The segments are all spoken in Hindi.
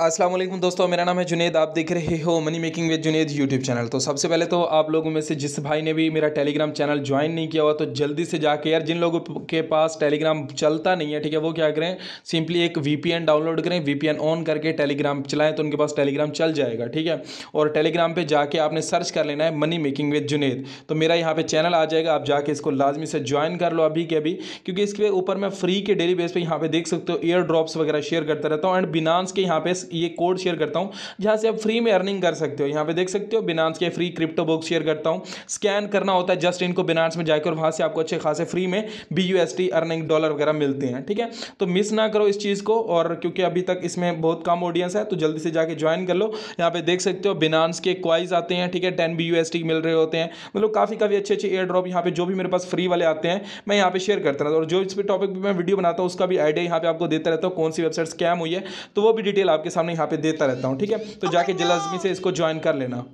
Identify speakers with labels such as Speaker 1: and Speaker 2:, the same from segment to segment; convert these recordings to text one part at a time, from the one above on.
Speaker 1: असलम दोस्तों मेरा नाम है जुनेद आप देख रहे हो money making with Junaid YouTube channel तो सबसे पहले तो आप लोगों में से जिस भाई ने भी मेरा टेलीग्राम चैनल ज्वाइन नहीं किया हुआ तो जल्दी से जाके यार जिन लोगों के पास टेलीग्राम चलता नहीं है ठीक है वो क्या करें सिंपली एक वी डाउनलोड करें वी ऑन करके टेलीग्राम चलाएं तो उनके पास टेलीग्राम चल जाएगा ठीक है और टेलीग्राम पर जाके आपने सर्च कर लेना है मनी मेकिंग विद जुनेद तो मेरा यहाँ पर चैनल आ जाएगा आप जाके इसको लाजमी से ज्वाइन कर लो अभी के अभी क्योंकि इसके ऊपर मैं फ्री के डेली बेस पर यहाँ पर देख सकते हो एयर ड्रॉप्स वगैरह शेयर करता रहता हूँ एंड बिनास के यहाँ पे ये कोड शेयर करता हूँ जहाँ से आप फ्री में अर्निंग कर सकते हो यहाँ पे देख सकते हो बिनास के फ्री क्रिप्टो बुक शेयर करता हूँ स्कैन करना होता है जस्ट इनको बिनास में जाकर वहाँ से आपको अच्छे खासे फ्री में B U S T earning dollar वगैरह मिलते हैं ठीक है तो मिस ना करो इस चीज़ को और क्योंकि अभी तक इसमें बहुत कम ऑडियंस है तो जल्दी से जाके ज्वाइन कर लो यहाँ पे देख सकते हो बिनास के क्वाइज आते हैं ठीक है टेन बी मिल रहे होते हैं मतलब काफ़ी काफ़ी अच्छे अच्छे एयर ड्रॉप यहाँ पे जो भी मेरे पास फ्री वाले आते हैं मैं यहाँ पे शेयर करता रहता और जो इस पर टॉपिक पर मैं वीडियो बनाता हूँ उसका भी आइडिया यहाँ पे आपको देता रहता हूँ कौन सी वेबसाइट स्कैम हुई है तो वो भी डिटेल आपके साथ सामने यहाँ पे देता रहता हूँ ठीक है तो जाके जलाजमी से इसको ज्वाइन कर लेना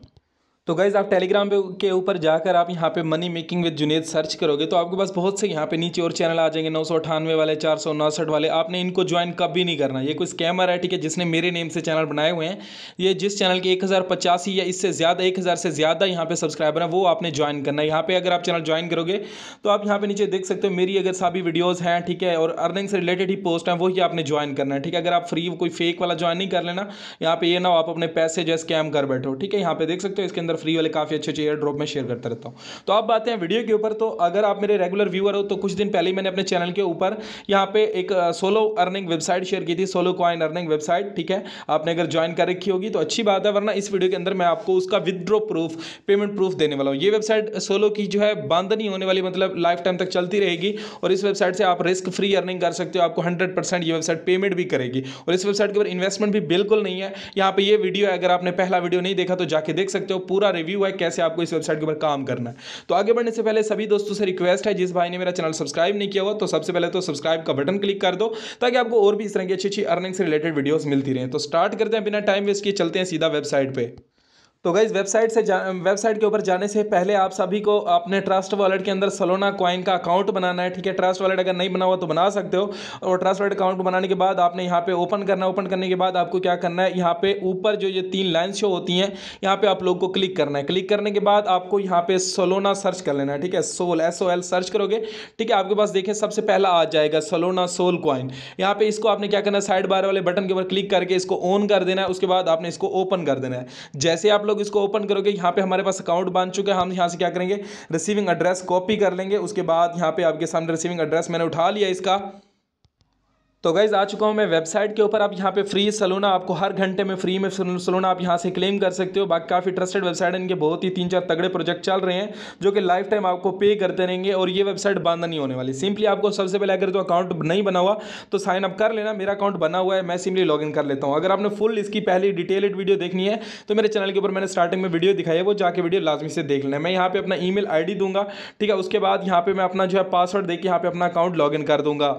Speaker 1: तो गाइज आप टेलीग्राम पे के ऊपर जाकर आप यहाँ पे money making with Junaid search करोगे तो आपके पास बहुत से यहाँ पे नीचे और चैनल आ जाएंगे नौ सौ अठानवे वाले चार सौ उनसठ वाले आपने इनको ज्वाइन कभी नहीं करना ये कोई स्कैमर है ठीक है जिसने मेरे नेम से चैनल बनाए हुए हैं ये जिस चैनल के एक हज़ार पचासी या इससे ज़्यादा एक हज़ार से ज़्यादा यहाँ पे सब्सक्राइबर हैं वो आपने ज्वाइन करना है यहाँ पर अगर आप चैनल ज्वाइन करोगे तो आप यहाँ पर नीचे देख सकते हो मेरी अगर सभी वीडियोज़ हैं ठीक है और अर्निंग से रिलेटेड ही पोस्ट हैं वही आपने ज्वाइन करना है ठीक है अगर आप फ्री कोई फेक वाला ज्वाइन नहीं कर लेना यहाँ पर ये ना आप अपने पैसे जो है स्कैम कर बैठो ठीक है यहाँ पर देख सकते हो इसके अंदर पर फ्री वाले काफ़ी अच्छे अच्छे एयर ड्रॉप में शेयर करता रहता हूँ तो अब आते हैं वीडियो के ऊपर तो अगर आप मेरे रेगुलर व्यूअर हो तो कुछ दिन पहले मैंने अपने चैनल के ऊपर यहाँ पे एक सोलो अर्निंग वेबसाइट शेयर की थी सोलो कॉइन अर्निंग वेबसाइट ठीक है आपने अगर ज्वाइन कर रखी होगी तो अच्छी बात है वरना इस वीडियो के अंदर मैं आपको उसका विदड्रॉ प्रूफ पेमेंट प्रूफ देने वाला हूँ ये वेबसाइट सोलो की जो है बंद नहीं होने वाली मतलब लाइफ टाइम तक चलती रहेगी और इस वेबसाइट से आप रिस्क फ्री अर्निंग कर सकते हो आपको हंड्रेड परसेंट ये वेबसाइट पेमेंट भी करेगी और इस वेबसाइट के ऊपर इन्वेस्टमेंट भी बिल्कुल नहीं है यहाँ पे ये वीडियो है अगर आपने पहला वीडियो नहीं देखा तो जाके देख सकते हो पूरा पूरा रिव्यू है कैसे आपको इस वेबसाइट के ऊपर काम करना है तो आगे बढ़ने से पहले सभी दोस्तों से रिक्वेस्ट है जिस भाई ने मेरा चैनल सब्सक्राइब नहीं किया हुआ तो सबसे पहले तो सब्सक्राइब का बटन क्लिक कर दो ताकि आपको और भी इस तरह की अच्छी अच्छी अर्निंग से रिलेटेड वीडियोज़ मिलती रहे तो स्टार्ट करते हैं बिना टाइम वेस्ट किए चलते हैं सीधा वेबसाइट पर तो गाइज वेबसाइट से वेबसाइट के ऊपर जाने से पहले आप सभी को अपने ट्रस्ट वॉलेट के अंदर सलोना कॉइन का अकाउंट बनाना है ठीक है ट्रस्ट वॉलेट अगर नहीं बना हुआ तो बना सकते हो और ट्रस्ट वॉलेट अकाउंट बनाने के बाद आपने यहाँ पे ओपन करना है ओपन करने के बाद आपको क्या करना है यहाँ पे ऊपर जो ये तीन लाइन शो होती हैं यहाँ पे आप लोग को क्लिक करना है क्लिक करने के बाद आपको यहाँ पे सलोना सर्च कर लेना है ठीक है sol S O L search करोगे ठीक है आपके पास देखिए सबसे पहला आ जाएगा सलोना सोल कॉइन यहाँ पे इसको आपने क्या करना है साइड बार वाले बटन के ऊपर क्लिक करके इसको ऑन कर देना है उसके बाद आपने इसको ओपन कर देना है जैसे आप लोग लोग इसको ओपन करोगे यहाँ पे हमारे पास अकाउंट बन चुका है हम यहाँ से क्या करेंगे रिसीविंग एड्रेस कॉपी कर लेंगे उसके बाद यहाँ पे आपके सामने रिसीविंग एड्रेस मैंने उठा लिया इसका तो गाइज़ आ चुका हूँ मैं वेबसाइट के ऊपर आप यहाँ पे फ्री सलोना आपको हर घंटे में फ्री में सलोना आप यहाँ से क्लेम कर सकते हो बाकी काफ़ी ट्रस्टेड वेबसाइट है इनके बहुत ही तीन चार तगड़े प्रोजेक्ट चल रहे हैं जो कि लाइफ टाइम आपको पे करते रहेंगे और ये वेबसाइट बंद नहीं होने वाली सिंपली आपको सबसे पहले अगर जो तो अकाउंट नहीं बना हुआ तो साइन अप कर लेना मेरा अकाउंट बना हुआ है मैं सिंपली लॉग इन कर लेता हूँ अगर आपने फुल इसकी पहली डिटेलड वीडियो देखनी है तो मेरे चैनल के ऊपर मैंने स्टार्टिंग में वीडियो दिखाई है वो जाकर वीडियो लाजमी से देख लेना मैं यहाँ पर अपना ई मेल दूंगा ठीक है उसके बाद यहाँ पे मैं अपना जो है पासवर्ड देकर यहाँ पर अपना अकाउंट लॉगिन कर दूंगा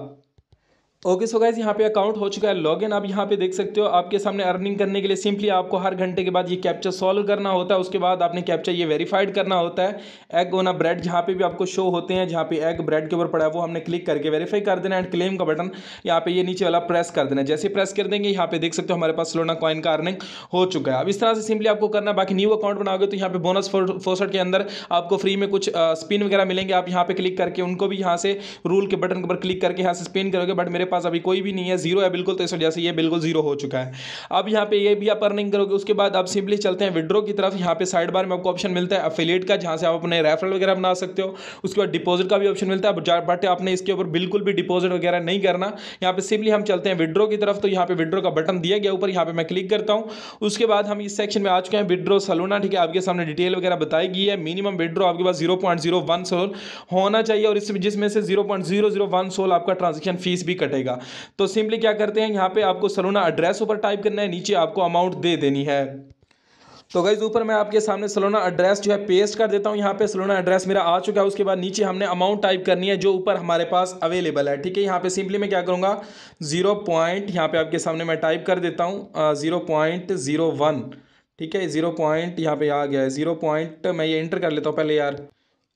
Speaker 1: ओके सो गाइज यहाँ पे अकाउंट हो चुका है लॉगिन आप यहाँ पे देख सकते हो आपके सामने अर्निंग करने के लिए सिंपली आपको हर घंटे के बाद ये कैप्चर सॉल्व करना होता है उसके बाद आपने कैप्चर ये वेरीफाइड करना होता है एग ओना ब्रेड जहाँ पे भी आपको शो होते हैं जहाँ पे एग ब्रेड के ऊपर पड़ा है वो हमने क्लिक करके वेरीफाई कर देना एंड क्लेम का बटन यहाँ पे ये नीचे वाला प्रेस कर देना जैसे प्रेस कर देंगे यहाँ पे देख सकते हो हमारे पास सोलोना कॉइन का अर्निंग हो चुका है अब इस तरह से सिंपली आपको करना बाकी न्यू अकाउंट बनाओगे तो यहाँ पे बोनस फोसट के अंदर आपको फ्री में कुछ स्पिन वगैरह मिलेंगे आप यहाँ पे क्लिक करके उनको भी यहाँ से रूल के बटन के ऊपर क्लिक करके यहाँ से स्पिन करोगे बट मेरे पास अभी कोई भी नहीं है जीरो है बिल्कुल तो इस वजह से ये बिल्कुल जीरो हो चुका है अब यहाँ पे ये भी आप अर्निंग करोगे उसके बाद आप सिंपली चलते हैं विड्रो की तरफ यहाँ पे साइड बार में आपको ऑप्शन मिलता है अफिलेट का जहाँ से आप अपने रेफरल वगैरह बना सकते हो उसके बाद डिपोजिट का भी ऑप्शन मिलता है बट आपने इसके ऊपर बिल्कुल भी डिपोजिट वगैरह नहीं करना यहाँ पे सिंपली हम चलते हैं विड्रो की तरफ तो यहाँ पे विड्रो का बटन दिया गया ऊपर यहाँ पे मैं क्लिक करता हूँ उसके बाद हम इस सेक्शन में आ चुके हैं विड्रो सलोना ठीक है आपके सामने डिटेल वगैरह बताई गई है मिनिमम विड्रो आपके पास zero point zero one sol होना चाहिए और इसमें जिसमें से zero point zero zero one sol आपका ट्रांजेक्शन फीस भी कटेगा पड़ेगा तो सिंपली क्या करते हैं यहाँ पे आपको सलोना एड्रेस ऊपर टाइप करना है नीचे आपको अमाउंट दे देनी है तो गई ऊपर मैं आपके सामने सलोना एड्रेस जो है पेस्ट कर देता हूँ यहाँ पे सलोना एड्रेस मेरा आ चुका है उसके बाद नीचे हमने अमाउंट टाइप करनी है जो ऊपर हमारे पास अवेलेबल है ठीक है यहाँ पे सिंपली मैं क्या करूँगा जीरो पॉइंट यहाँ पे आपके सामने मैं टाइप कर देता हूँ ज़ीरो पॉइंट ज़ीरो वन ठीक है ज़ीरो पॉइंट यहाँ पे आ गया है ज़ीरो पॉइंट मैं ये इंटर कर लेता हूँ पहले यार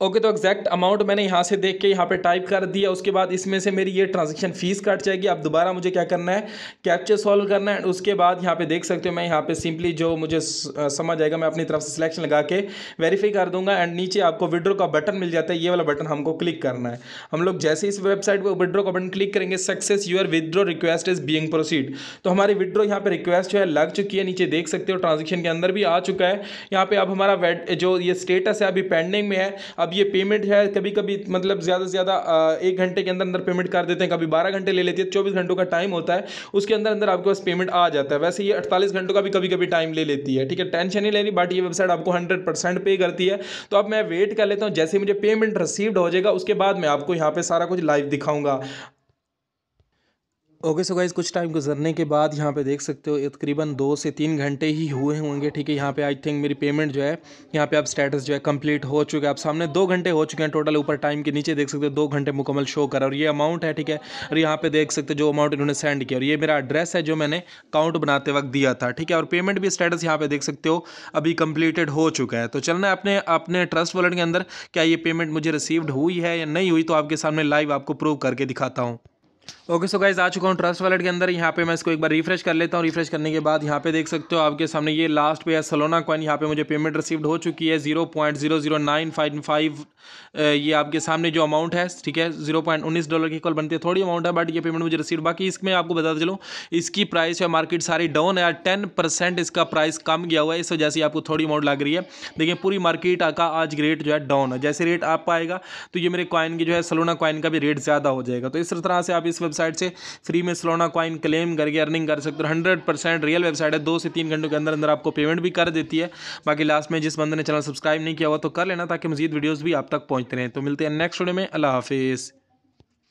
Speaker 1: ओके तो एक्जैक्ट अमाउंट मैंने यहाँ से देख के यहाँ पे टाइप कर दिया उसके बाद इसमें से मेरी ये ट्रांजेक्शन फीस कट जाएगी अब दोबारा मुझे क्या करना है कैप्चर सॉल्व करना है उसके बाद यहाँ पे देख सकते हो मैं यहाँ पे सिंपली जो मुझे समझ आएगा मैं अपनी तरफ से सिलेक्शन लगा के वेरीफाई कर दूंगा एंड नीचे आपको विड्रो का बटन मिल जाता है ये वाला बटन हमको क्लिक करना है हम लोग जैसे इस वेबसाइट पर विड्रो का बटन क्लिक करेंगे success your withdraw request is being proceed तो हमारी विड्रो यहाँ पर रिक्वेस्ट जो है लग चुकी है नीचे देख सकते हो ट्रांजेक्शन के अंदर भी आ चुका है यहाँ पर अब हमारा जो ये स्टेटस है अभी पेंडिंग में है अब अब ये पेमेंट है कभी कभी मतलब ज़्यादा से ज़्यादा एक घंटे के अंदर अंदर पेमेंट कर देते हैं कभी बारह घंटे ले लेती है चौबीस घंटों का टाइम होता है उसके अंदर अंदर आपके पास पेमेंट आ जाता है वैसे ये अड़तालीस घंटों का भी कभी कभी टाइम ले लेती है ठीक है टेंशन नहीं लेनी बट ये वेबसाइट आपको हंड्रेड परसेंट पे करती है तो अब मैं वेट कर लेता हूँ जैसे मुझे पेमेंट रिसीव्ड हो जाएगा उसके बाद मैं आपको यहाँ पर सारा कुछ लाइव दिखाऊंगा ओके सो गाइज कुछ टाइम गुजरने के बाद यहाँ पे देख सकते हो तकरीबन दो से तीन घंटे ही हुए होंगे ठीक है यहाँ पे आई थिंक मेरी पेमेंट जो है यहाँ पे आप स्टेटस जो है कंप्लीट हो चुका है आप सामने दो घंटे हो चुके हैं टोटल ऊपर टाइम के नीचे देख सकते हो दो घंटे मुकम्मल शो करा और ये अमाउंट है ठीक है और यहाँ पे देख सकते हो जो अमाउंट इन्होंने सेंड किया और ये मेरा एड्रेस है जो मैंने अकाउंट बनाते वक्त दिया था ठीक है और पेमेंट भी स्टेटस यहाँ पे देख सकते हो अभी कंप्लीटेड हो चुका है तो चलना अपने अपने ट्रस्ट वॉलेट के अंदर क्या ये पेमेंट मुझे रिसीव्ड हुई है या नहीं हुई तो आपके सामने लाइव आपको प्रूव करके दिखाता हूँ ओके सो गाइज आ चुका हूँ ट्रस्ट वॉलेट के अंदर यहाँ पे मैं इसको एक बार रिफ्रेश कर लेता हूँ रिफ्रेश करने के बाद यहाँ पे देख सकते हो आपके सामने ये लास्ट पे है सलोना कॉइन यहाँ पे मुझे पेमेंट रिसीव्ड हो चुकी है zero point zero zero nine five five ये आपके सामने जो अमाउंट है ठीक है जीरो पॉइंट उन्नीस डॉलर की कॉल बनती है थोड़ी अमाउंट है बट ये पेमेंट मुझे रिसीव बाकी इसमें आपको बता चलो इसकी प्राइस है मार्केट सारी डाउन है टेन परसेंट इसका प्राइस कम गया हुआ है इस वजह से आपको थोड़ी अमाउंट लग रही है देखिए पूरी मार्केट का आज रेट जो है डाउन है जैसे रेट आप पाएगा तो ये मेरे कॉइन की जो है सलोना कॉइन का भी रेट ज़्यादा हो जाएगा तो इस तरह से आप इस वेबसाइट वेबसाइट से फ्री में सलोना कॉइन क्लेम करके अर्निंग कर सकते हो हंड्रेड परसेंट रियल वेबसाइट है दो से तीन घंटों के अंदर अंदर आपको पेमेंट भी कर देती है बाकी लास्ट में जिस बंदे ने चैनल सब्सक्राइब नहीं किया हुआ तो कर लेना ताकि मजीद वीडियोज़ भी आप तक पहुँचते रहें तो मिलते हैं नेक्स्ट वीडियो में अला हाफिज़